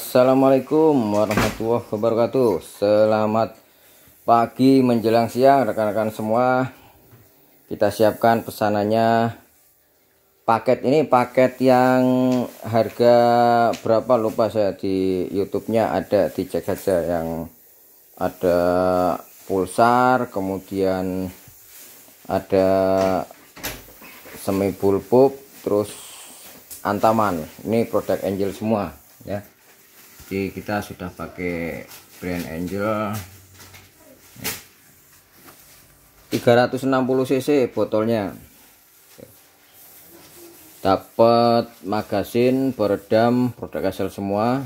Assalamualaikum warahmatullahi wabarakatuh Selamat pagi menjelang siang rekan-rekan semua Kita siapkan pesanannya Paket ini paket yang harga berapa lupa saya di youtube nya ada dicek saja yang ada pulsar kemudian ada semi bulbup terus antaman ini produk angel semua ya jadi kita sudah pakai brand angel 360 cc botolnya dapat magasin peredam produk asal semua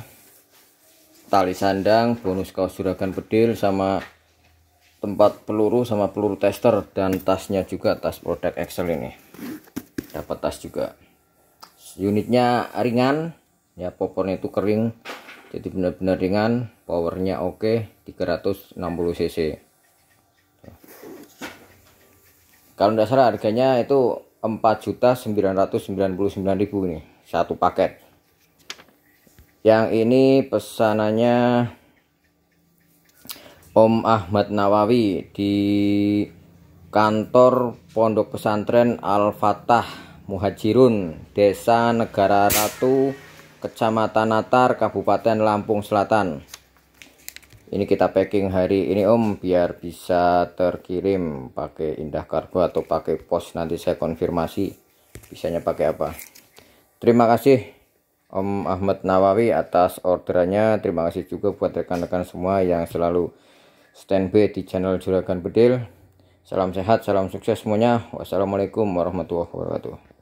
tali sandang bonus kaos juragan bedil sama tempat peluru sama peluru tester dan tasnya juga tas produk excel ini dapat tas juga unitnya ringan ya popornya itu kering jadi benar-benar ringan powernya oke 360 cc kalau tidak salah harganya itu 4.999.000 ini satu paket yang ini pesanannya Om Ahmad Nawawi di kantor Pondok Pesantren Al Fatah Muhajirun Desa Negara Ratu Kecamatan Natar, Kabupaten Lampung Selatan. Ini kita packing hari ini Om biar bisa terkirim pakai Indah Kargo atau pakai pos nanti saya konfirmasi bisanya pakai apa. Terima kasih Om Ahmad Nawawi atas orderannya. Terima kasih juga buat rekan-rekan semua yang selalu standby di channel Juragan Bedil. Salam sehat, salam sukses semuanya. Wassalamualaikum warahmatullahi wabarakatuh.